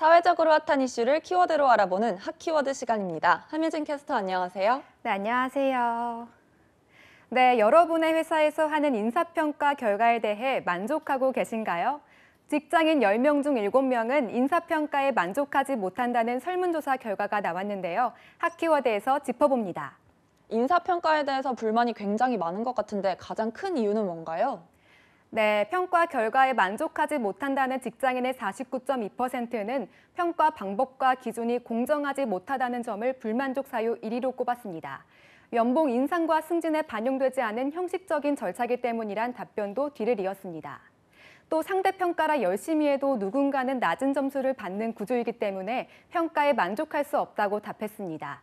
사회적으로 핫한 이슈를 키워드로 알아보는 핫키워드 시간입니다. 함유진 캐스터 안녕하세요. 네, 안녕하세요. 네, 여러분의 회사에서 하는 인사평가 결과에 대해 만족하고 계신가요? 직장인 10명 중 7명은 인사평가에 만족하지 못한다는 설문조사 결과가 나왔는데요. 핫키워드에서 짚어봅니다. 인사평가에 대해서 불만이 굉장히 많은 것 같은데 가장 큰 이유는 뭔가요? 네, 평가 결과에 만족하지 못한다는 직장인의 49.2%는 평가 방법과 기준이 공정하지 못하다는 점을 불만족 사유 1위로 꼽았습니다. 연봉 인상과 승진에 반영되지 않은 형식적인 절차기 때문이란 답변도 뒤를 이었습니다. 또 상대평가라 열심히 해도 누군가는 낮은 점수를 받는 구조이기 때문에 평가에 만족할 수 없다고 답했습니다.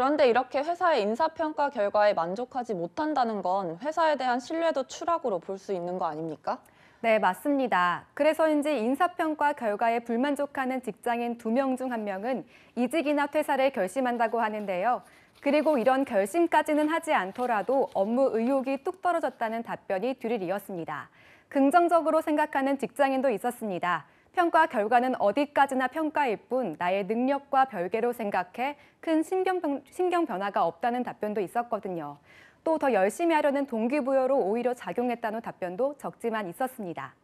그런데 이렇게 회사의 인사평가 결과에 만족하지 못한다는 건 회사에 대한 신뢰도 추락으로 볼 수 있는 거 아닙니까? 네, 맞습니다. 그래서인지 인사평가 결과에 불만족하는 직장인 2명중1명은 이직이나 퇴사를 결심한다고 하는데요. 그리고 이런 결심까지는 하지 않더라도 업무 의욕이 뚝 떨어졌다는 답변이 뒤를 이었습니다. 긍정적으로 생각하는 직장인도 있었습니다. 평가 결과는 어디까지나 평가일 뿐 나의 능력과 별개로 생각해 큰 신경, 신경 변화가 없다는 답변도 있었거든요. 또 더 열심히 하려는 동기부여로 오히려 작용했다는 답변도 적지만 있었습니다.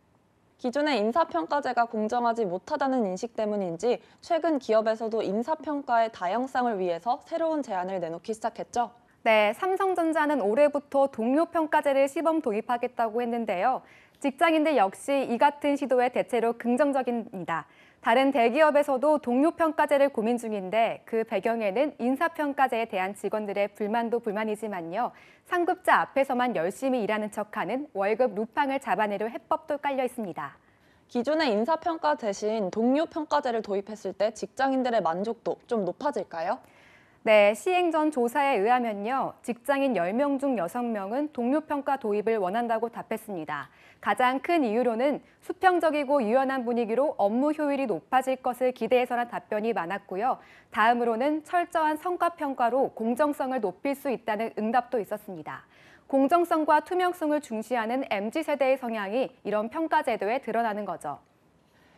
기존의 인사평가제가 공정하지 못하다는 인식 때문인지 최근 기업에서도 인사평가의 다양성을 위해서 새로운 제안을 내놓기 시작했죠. 네, 삼성전자는 올해부터 동료 평가제를 시범 도입하겠다고 했는데요. 직장인들 역시 이 같은 시도에 대체로 긍정적입니다. 다른 대기업에서도 동료 평가제를 고민 중인데 그 배경에는 인사 평가제에 대한 직원들의 불만도 불만이지만요. 상급자 앞에서만 열심히 일하는 척하는 월급 루팡을 잡아내려 해법도 깔려 있습니다. 기존의 인사평가 대신 동료평가제를 도입했을 때 직장인들의 만족도 좀 높아질까요? 네, 시행전 조사에 의하면요. 직장인 10명 중 6명은 동료평가 도입을 원한다고 답했습니다. 가장 큰 이유로는 수평적이고 유연한 분위기로 업무 효율이 높아질 것을 기대해서란 답변이 많았고요. 다음으로는 철저한 성과평가로 공정성을 높일 수 있다는 응답도 있었습니다. 공정성과 투명성을 중시하는 MZ세대의 성향이 이런 평가제도에 드러나는 거죠.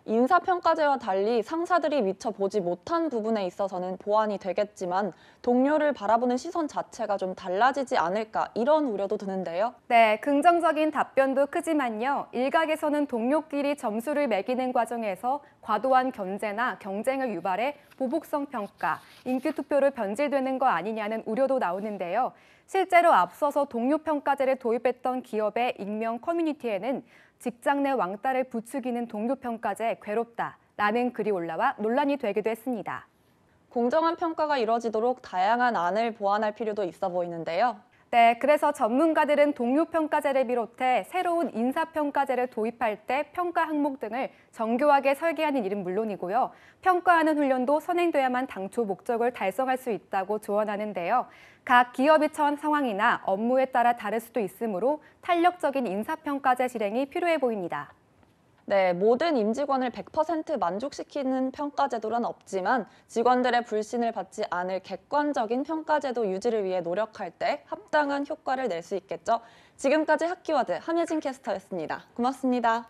인사평가제와 달리 상사들이 미처 보지 못한 부분에 있어서는 보완이 되겠지만 동료를 바라보는 시선 자체가 좀 달라지지 않을까 이런 우려도 드는데요. 네, 긍정적인 답변도 크지만요. 일각에서는 동료끼리 점수를 매기는 과정에서 과도한 견제나 경쟁을 유발해 보복성 평가, 인기 투표로 변질되는 거 아니냐는 우려도 나오는데요. 실제로 앞서서 동료 평가제를 도입했던 기업의 익명 커뮤니티에는 직장 내 왕따를 부추기는 동료평가제 괴롭다라는 글이 올라와 논란이 되기도 했습니다. 공정한 평가가 이뤄지도록 다양한 안을 보완할 필요도 있어 보이는데요. 네, 그래서 전문가들은 동료 평가제를 비롯해 새로운 인사 평가제를 도입할 때 평가 항목 등을 정교하게 설계하는 일은 물론이고요. 평가하는 훈련도 선행돼야만 당초 목적을 달성할 수 있다고 조언하는데요. 각 기업이 처한 상황이나 업무에 따라 다를 수도 있으므로 탄력적인 인사 평가제 실행이 필요해 보입니다. 네, 모든 임직원을 100% 만족시키는 평가 제도란 없지만 직원들의 불신을 받지 않을 객관적인 평가 제도 유지를 위해 노력할 때 합당한 효과를 낼 수 있겠죠. 지금까지 학기와드 함예진 캐스터였습니다. 고맙습니다.